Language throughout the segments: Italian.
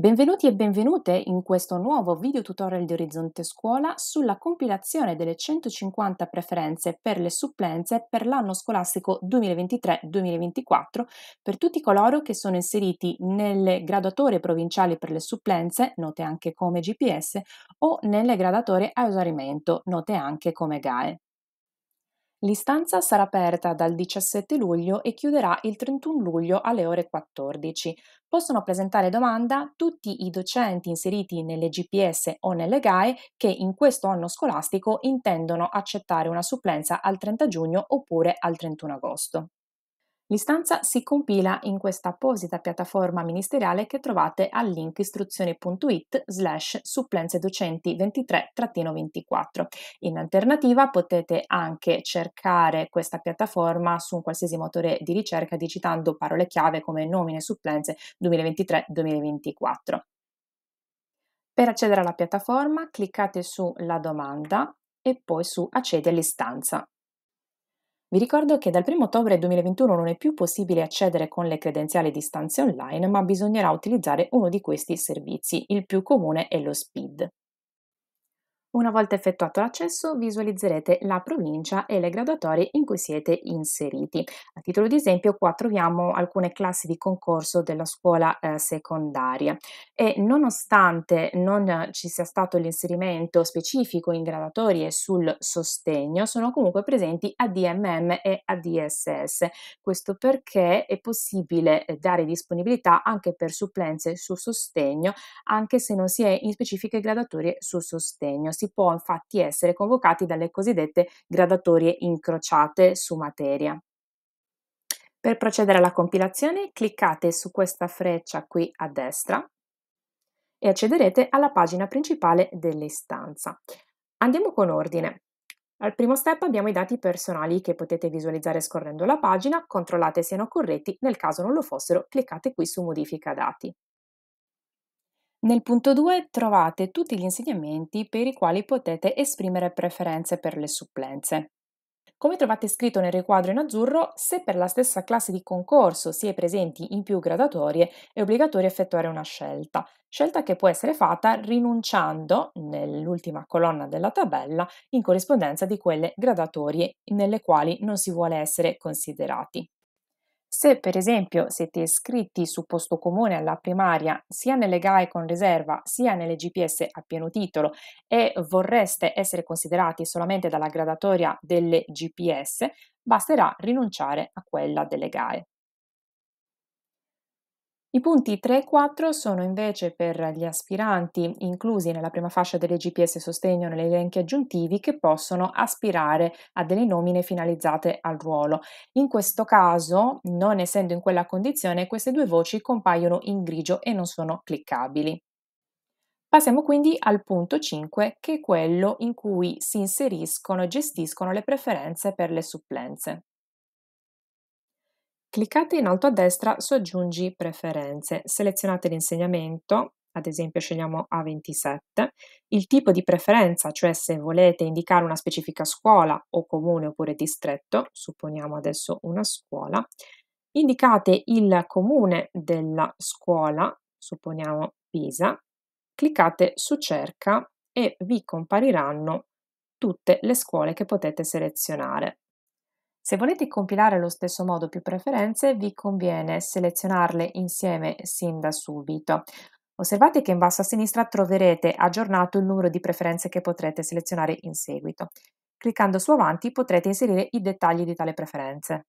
Benvenuti e benvenute in questo nuovo video tutorial di Orizzonte Scuola sulla compilazione delle 150 preferenze per le supplenze per l'anno scolastico 2023-2024 per tutti coloro che sono inseriti nelle graduatorie provinciali per le supplenze, note anche come GPS, o nelle graduatorie a esaurimento, note anche come GAE. L'istanza sarà aperta dal 17 luglio e chiuderà il 31 luglio alle ore 14. Possono presentare domanda tutti i docenti inseriti nelle GPS o nelle GAE che in questo anno scolastico intendono accettare una supplenza al 30 giugno oppure al 31 agosto. L'istanza si compila in questa apposita piattaforma ministeriale che trovate al link istruzione.it slash supplenze docenti 23-24. In alternativa potete anche cercare questa piattaforma su un qualsiasi motore di ricerca digitando parole chiave come nomine supplenze 2023-2024. Per accedere alla piattaforma cliccate su La domanda e poi su Accedi all'istanza. Vi ricordo che dal 1 ottobre 2021 non è più possibile accedere con le credenziali di stanze online, ma bisognerà utilizzare uno di questi servizi. Il più comune è lo SPID. Una volta effettuato l'accesso visualizzerete la provincia e le graduatorie in cui siete inseriti. A titolo di esempio qua troviamo alcune classi di concorso della scuola eh, secondaria e nonostante non ci sia stato l'inserimento specifico in graduatorie sul sostegno sono comunque presenti ADMM e ADSS. Questo perché è possibile eh, dare disponibilità anche per supplenze su sostegno anche se non si è in specifiche graduatorie su sostegno si può infatti essere convocati dalle cosiddette gradatorie incrociate su materia. Per procedere alla compilazione cliccate su questa freccia qui a destra e accederete alla pagina principale dell'istanza. Andiamo con ordine. Al primo step abbiamo i dati personali che potete visualizzare scorrendo la pagina, controllate siano corretti, nel caso non lo fossero cliccate qui su modifica dati. Nel punto 2 trovate tutti gli insegnamenti per i quali potete esprimere preferenze per le supplenze. Come trovate scritto nel riquadro in azzurro, se per la stessa classe di concorso si è presenti in più gradatorie, è obbligatorio effettuare una scelta, scelta che può essere fatta rinunciando, nell'ultima colonna della tabella, in corrispondenza di quelle gradatorie nelle quali non si vuole essere considerati. Se per esempio siete iscritti su posto comune alla primaria sia nelle GAE con riserva sia nelle GPS a pieno titolo e vorreste essere considerati solamente dalla gradatoria delle GPS, basterà rinunciare a quella delle GAE. I punti 3 e 4 sono invece per gli aspiranti inclusi nella prima fascia delle GPS sostegno negli elenchi aggiuntivi che possono aspirare a delle nomine finalizzate al ruolo. In questo caso, non essendo in quella condizione, queste due voci compaiono in grigio e non sono cliccabili. Passiamo quindi al punto 5, che è quello in cui si inseriscono e gestiscono le preferenze per le supplenze. Cliccate in alto a destra su Aggiungi preferenze, selezionate l'insegnamento, ad esempio scegliamo A27, il tipo di preferenza, cioè se volete indicare una specifica scuola o comune oppure distretto, supponiamo adesso una scuola, indicate il comune della scuola, supponiamo Pisa, cliccate su cerca e vi compariranno tutte le scuole che potete selezionare. Se volete compilare allo stesso modo più preferenze, vi conviene selezionarle insieme sin da subito. Osservate che in basso a sinistra troverete aggiornato il numero di preferenze che potrete selezionare in seguito. Cliccando su Avanti potrete inserire i dettagli di tale preferenze.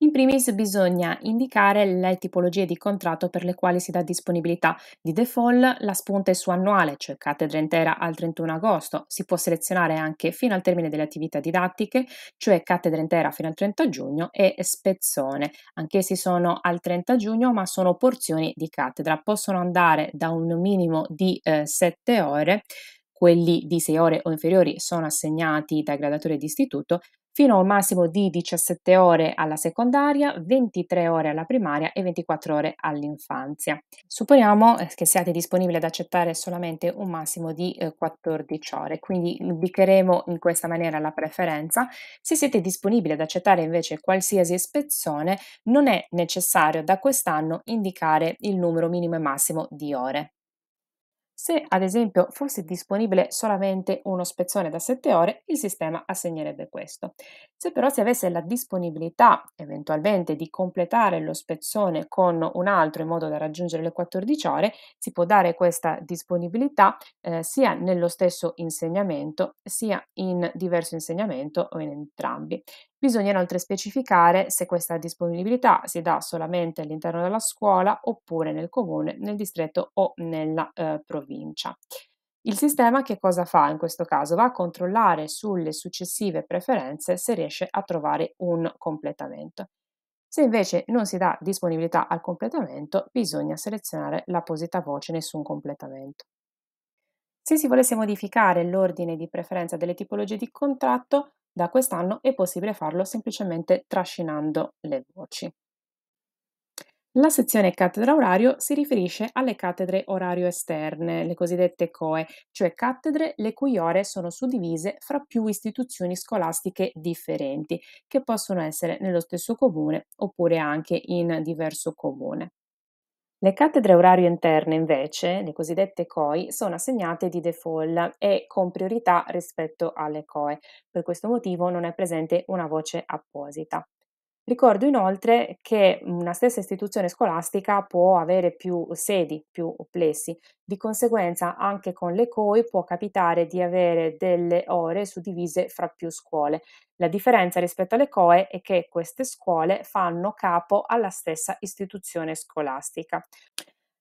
In primis bisogna indicare le tipologie di contratto per le quali si dà disponibilità. Di default la spunta è su annuale, cioè cattedra intera al 31 agosto. Si può selezionare anche fino al termine delle attività didattiche, cioè cattedra intera fino al 30 giugno e spezzone. Anch'essi sono al 30 giugno ma sono porzioni di cattedra. Possono andare da un minimo di eh, 7 ore quelli di 6 ore o inferiori sono assegnati dai gradatori di istituto fino a un massimo di 17 ore alla secondaria, 23 ore alla primaria e 24 ore all'infanzia. Supponiamo eh, che siate disponibili ad accettare solamente un massimo di 14 eh, ore, quindi indicheremo in questa maniera la preferenza. Se siete disponibili ad accettare invece qualsiasi spezzone, non è necessario da quest'anno indicare il numero minimo e massimo di ore. Se ad esempio fosse disponibile solamente uno spezzone da 7 ore, il sistema assegnerebbe questo. Se però si avesse la disponibilità eventualmente di completare lo spezzone con un altro in modo da raggiungere le 14 ore, si può dare questa disponibilità eh, sia nello stesso insegnamento sia in diverso insegnamento o in entrambi. Bisogna inoltre specificare se questa disponibilità si dà solamente all'interno della scuola oppure nel comune, nel distretto o nella eh, provincia. Il sistema che cosa fa in questo caso? Va a controllare sulle successive preferenze se riesce a trovare un completamento. Se invece non si dà disponibilità al completamento, bisogna selezionare l'apposita voce nessun completamento. Se si volesse modificare l'ordine di preferenza delle tipologie di contratto, da quest'anno è possibile farlo semplicemente trascinando le voci. La sezione cattedra orario si riferisce alle cattedre orario esterne, le cosiddette COE, cioè cattedre le cui ore sono suddivise fra più istituzioni scolastiche differenti, che possono essere nello stesso comune oppure anche in diverso comune. Le cattedre orario interne, invece, le cosiddette COI, sono assegnate di default e con priorità rispetto alle COE. Per questo motivo non è presente una voce apposita. Ricordo inoltre che una stessa istituzione scolastica può avere più sedi, più plessi, di conseguenza anche con le COI può capitare di avere delle ore suddivise fra più scuole. La differenza rispetto alle COE è che queste scuole fanno capo alla stessa istituzione scolastica.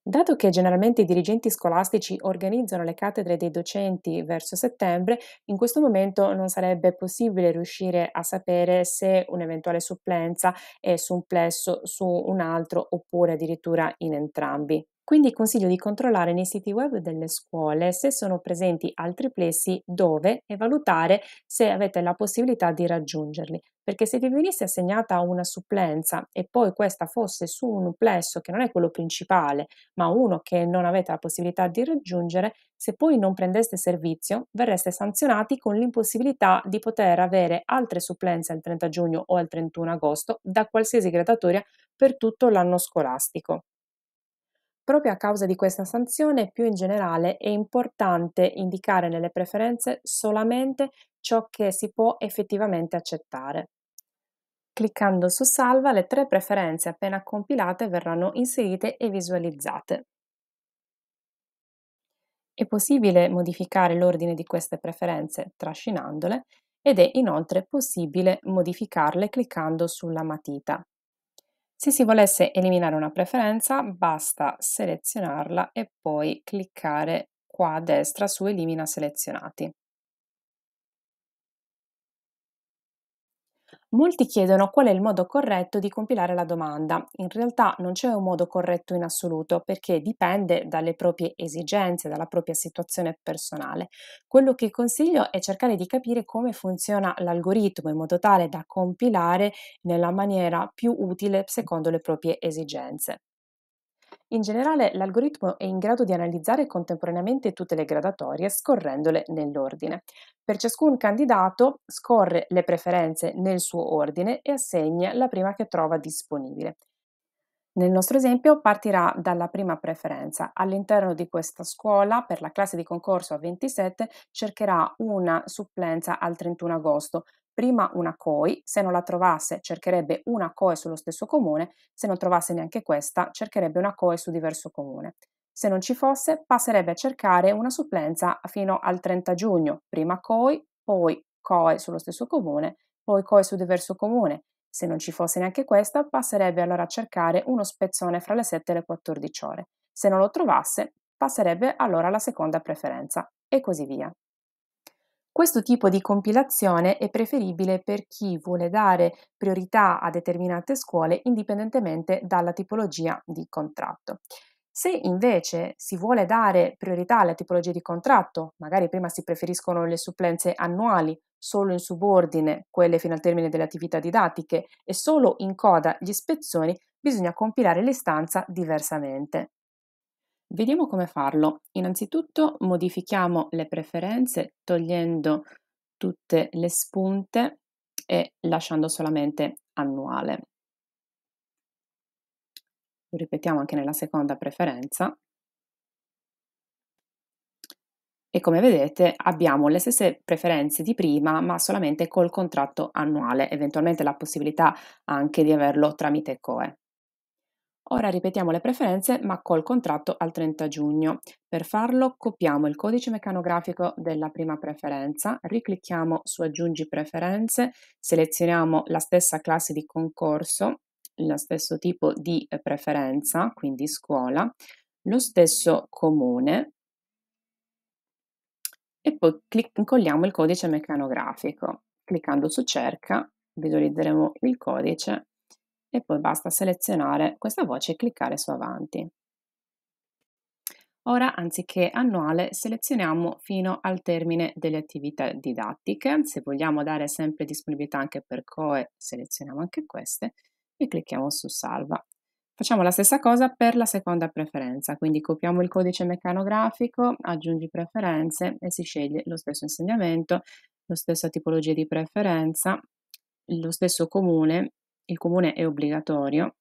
Dato che generalmente i dirigenti scolastici organizzano le cattedre dei docenti verso settembre, in questo momento non sarebbe possibile riuscire a sapere se un'eventuale supplenza è su un plesso, su un altro oppure addirittura in entrambi. Quindi consiglio di controllare nei siti web delle scuole se sono presenti altri plessi dove e valutare se avete la possibilità di raggiungerli, perché se vi venisse assegnata una supplenza e poi questa fosse su un plesso che non è quello principale, ma uno che non avete la possibilità di raggiungere, se poi non prendeste servizio, verreste sanzionati con l'impossibilità di poter avere altre supplenze al 30 giugno o al 31 agosto da qualsiasi gradatoria per tutto l'anno scolastico. Proprio a causa di questa sanzione, più in generale, è importante indicare nelle preferenze solamente ciò che si può effettivamente accettare. Cliccando su Salva, le tre preferenze appena compilate verranno inserite e visualizzate. È possibile modificare l'ordine di queste preferenze trascinandole ed è inoltre possibile modificarle cliccando sulla matita. Se si volesse eliminare una preferenza, basta selezionarla e poi cliccare qua a destra su Elimina selezionati. Molti chiedono qual è il modo corretto di compilare la domanda. In realtà non c'è un modo corretto in assoluto perché dipende dalle proprie esigenze, dalla propria situazione personale. Quello che consiglio è cercare di capire come funziona l'algoritmo in modo tale da compilare nella maniera più utile secondo le proprie esigenze. In generale, l'algoritmo è in grado di analizzare contemporaneamente tutte le gradatorie scorrendole nell'ordine. Per ciascun candidato scorre le preferenze nel suo ordine e assegna la prima che trova disponibile. Nel nostro esempio partirà dalla prima preferenza. All'interno di questa scuola, per la classe di concorso a 27, cercherà una supplenza al 31 agosto, prima una COI, se non la trovasse cercherebbe una COE sullo stesso comune, se non trovasse neanche questa cercherebbe una COE su diverso comune. Se non ci fosse passerebbe a cercare una supplenza fino al 30 giugno, prima COI, poi COE sullo stesso comune, poi COE su diverso comune. Se non ci fosse neanche questa passerebbe allora a cercare uno spezzone fra le 7 e le 14 ore. Se non lo trovasse passerebbe allora alla seconda preferenza e così via. Questo tipo di compilazione è preferibile per chi vuole dare priorità a determinate scuole indipendentemente dalla tipologia di contratto. Se invece si vuole dare priorità alla tipologia di contratto, magari prima si preferiscono le supplenze annuali, solo in subordine quelle fino al termine delle attività didattiche e solo in coda gli spezzoni, bisogna compilare l'istanza diversamente. Vediamo come farlo. Innanzitutto modifichiamo le preferenze togliendo tutte le spunte e lasciando solamente annuale. Lo ripetiamo anche nella seconda preferenza. E come vedete abbiamo le stesse preferenze di prima, ma solamente col contratto annuale, eventualmente la possibilità anche di averlo tramite COE. Ora ripetiamo le preferenze ma col contratto al 30 giugno. Per farlo copiamo il codice meccanografico della prima preferenza, riclicchiamo su aggiungi preferenze, selezioniamo la stessa classe di concorso, lo stesso tipo di preferenza, quindi scuola, lo stesso comune e poi incolliamo il codice meccanografico. Cliccando su cerca visualizzeremo il codice e poi basta selezionare questa voce e cliccare su Avanti. Ora, anziché annuale, selezioniamo fino al termine delle attività didattiche. Se vogliamo dare sempre disponibilità anche per COE, selezioniamo anche queste e clicchiamo su Salva. Facciamo la stessa cosa per la seconda preferenza, quindi copiamo il codice meccanografico, aggiungi preferenze e si sceglie lo stesso insegnamento, la stessa tipologia di preferenza, lo stesso comune il comune è obbligatorio,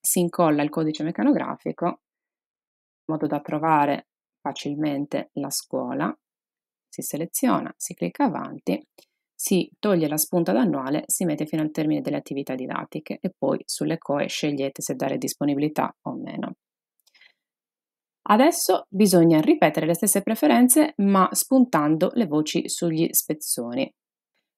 si incolla il codice meccanografico in modo da trovare facilmente la scuola, si seleziona, si clicca avanti, si toglie la spunta d'annuale, si mette fino al termine delle attività didattiche e poi sulle COE scegliete se dare disponibilità o meno. Adesso bisogna ripetere le stesse preferenze ma spuntando le voci sugli spezzoni.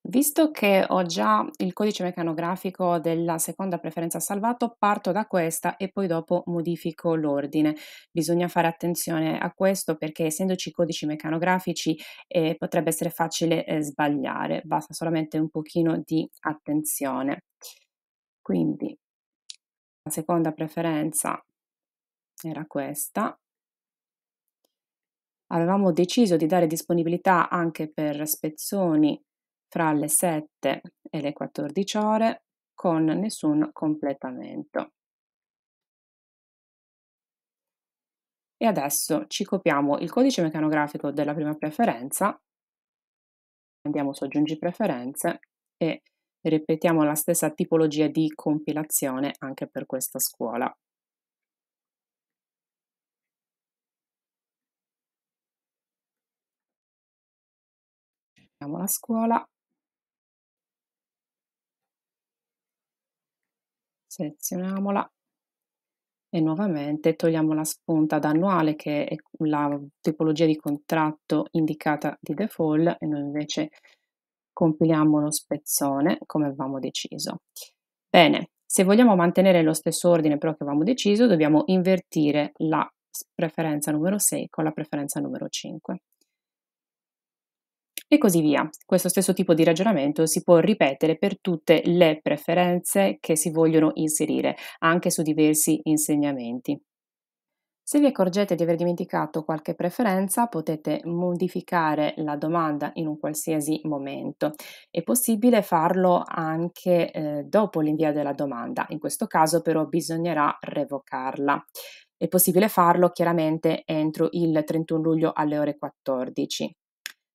Visto che ho già il codice meccanografico della seconda preferenza salvato, parto da questa e poi dopo modifico l'ordine. Bisogna fare attenzione a questo perché essendoci codici meccanografici eh, potrebbe essere facile eh, sbagliare, basta solamente un pochino di attenzione. Quindi la seconda preferenza era questa, avevamo deciso di dare disponibilità anche per spezzoni fra le 7 e le 14 ore con nessun completamento. E adesso ci copiamo il codice meccanografico della prima preferenza, andiamo su aggiungi preferenze e ripetiamo la stessa tipologia di compilazione anche per questa scuola. la scuola selezioniamola e nuovamente togliamo la spunta da annuale che è la tipologia di contratto indicata di default e noi invece compiliamo lo spezzone come avevamo deciso. Bene, se vogliamo mantenere lo stesso ordine però che avevamo deciso dobbiamo invertire la preferenza numero 6 con la preferenza numero 5 e così via. Questo stesso tipo di ragionamento si può ripetere per tutte le preferenze che si vogliono inserire, anche su diversi insegnamenti. Se vi accorgete di aver dimenticato qualche preferenza, potete modificare la domanda in un qualsiasi momento. È possibile farlo anche eh, dopo l'invio della domanda, in questo caso però bisognerà revocarla. È possibile farlo chiaramente entro il 31 luglio alle ore 14.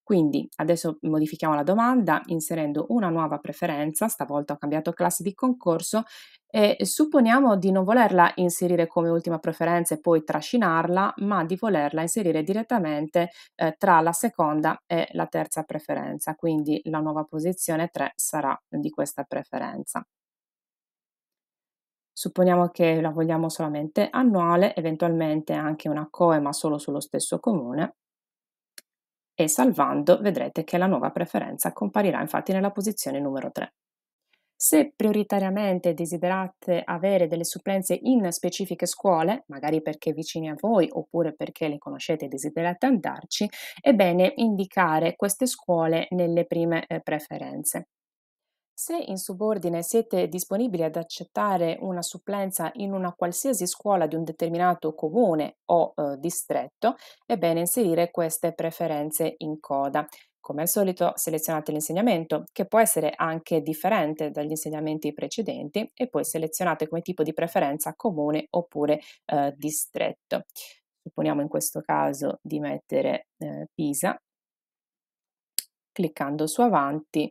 Quindi adesso modifichiamo la domanda inserendo una nuova preferenza, stavolta ho cambiato classe di concorso e supponiamo di non volerla inserire come ultima preferenza e poi trascinarla, ma di volerla inserire direttamente eh, tra la seconda e la terza preferenza, quindi la nuova posizione 3 sarà di questa preferenza. Supponiamo che la vogliamo solamente annuale, eventualmente anche una coe ma solo sullo stesso comune e salvando vedrete che la nuova preferenza comparirà infatti nella posizione numero 3. Se prioritariamente desiderate avere delle supplenze in specifiche scuole, magari perché vicine a voi oppure perché le conoscete e desiderate andarci, è bene indicare queste scuole nelle prime eh, preferenze. Se in subordine siete disponibili ad accettare una supplenza in una qualsiasi scuola di un determinato comune o eh, distretto, è bene inserire queste preferenze in coda. Come al solito selezionate l'insegnamento, che può essere anche differente dagli insegnamenti precedenti, e poi selezionate come tipo di preferenza comune oppure eh, distretto. Supponiamo in questo caso di mettere eh, Pisa, cliccando su avanti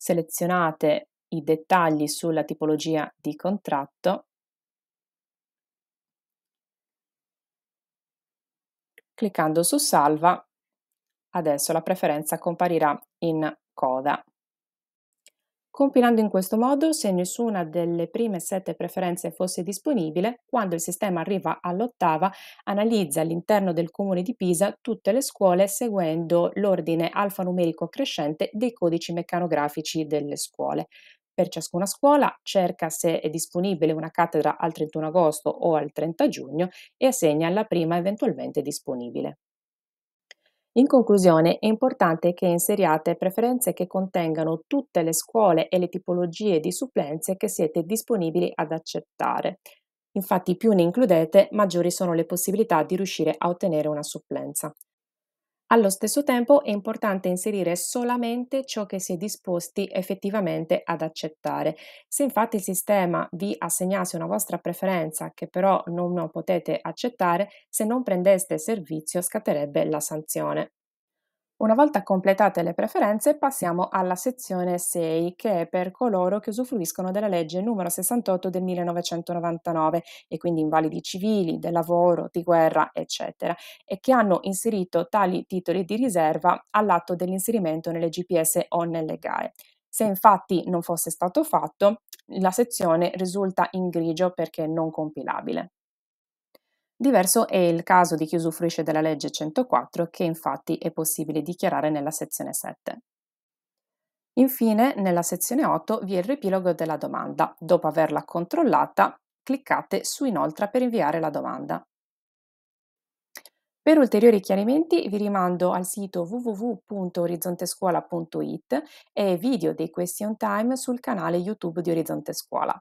selezionate i dettagli sulla tipologia di contratto, cliccando su salva adesso la preferenza comparirà in coda. Compilando in questo modo, se nessuna delle prime sette preferenze fosse disponibile, quando il sistema arriva all'ottava, analizza all'interno del comune di Pisa tutte le scuole seguendo l'ordine alfanumerico crescente dei codici meccanografici delle scuole. Per ciascuna scuola cerca se è disponibile una cattedra al 31 agosto o al 30 giugno e assegna la prima eventualmente disponibile. In conclusione, è importante che inseriate preferenze che contengano tutte le scuole e le tipologie di supplenze che siete disponibili ad accettare. Infatti più ne includete, maggiori sono le possibilità di riuscire a ottenere una supplenza. Allo stesso tempo è importante inserire solamente ciò che si è disposti effettivamente ad accettare. Se infatti il sistema vi assegnasse una vostra preferenza che però non potete accettare, se non prendeste servizio scatterebbe la sanzione. Una volta completate le preferenze passiamo alla sezione 6 che è per coloro che usufruiscono della legge numero 68 del 1999 e quindi invalidi civili, del lavoro, di guerra eccetera e che hanno inserito tali titoli di riserva all'atto dell'inserimento nelle GPS o nelle GAE. Se infatti non fosse stato fatto, la sezione risulta in grigio perché non compilabile. Diverso è il caso di chi usufruisce della legge 104 che infatti è possibile dichiarare nella sezione 7. Infine, nella sezione 8 vi è il riepilogo della domanda. Dopo averla controllata, cliccate su Inoltre per inviare la domanda. Per ulteriori chiarimenti vi rimando al sito www.orizzontescuola.it e video dei Question Time sul canale YouTube di Orizzonte Scuola.